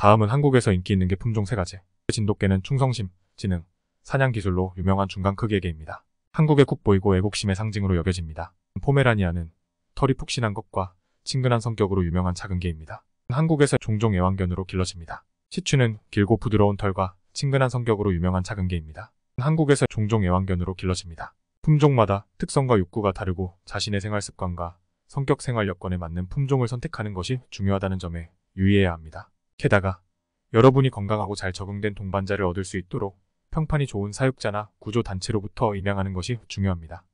다음은 한국에서 인기 있는 게 품종 세 가지. 진돗개는 충성심, 지능, 사냥 기술로 유명한 중간 크기의 개입니다. 한국의 국보이고 애국심의 상징으로 여겨집니다. 포메라니아는 털이 푹신한 것과 친근한 성격으로 유명한 작은 개입니다. 한국에서 종종 애완견으로 길러집니다. 시추는 길고 부드러운 털과 친근한 성격으로 유명한 작은 개입니다. 한국에서 종종 애완견으로 길러집니다. 품종마다 특성과 욕구가 다르고 자신의 생활 습관과 성격 생활 여건에 맞는 품종을 선택하는 것이 중요하다는 점에 유의해야 합니다. 게다가 여러분이 건강하고 잘 적응된 동반자를 얻을 수 있도록 평판이 좋은 사육자나 구조단체로부터 임양하는 것이 중요합니다.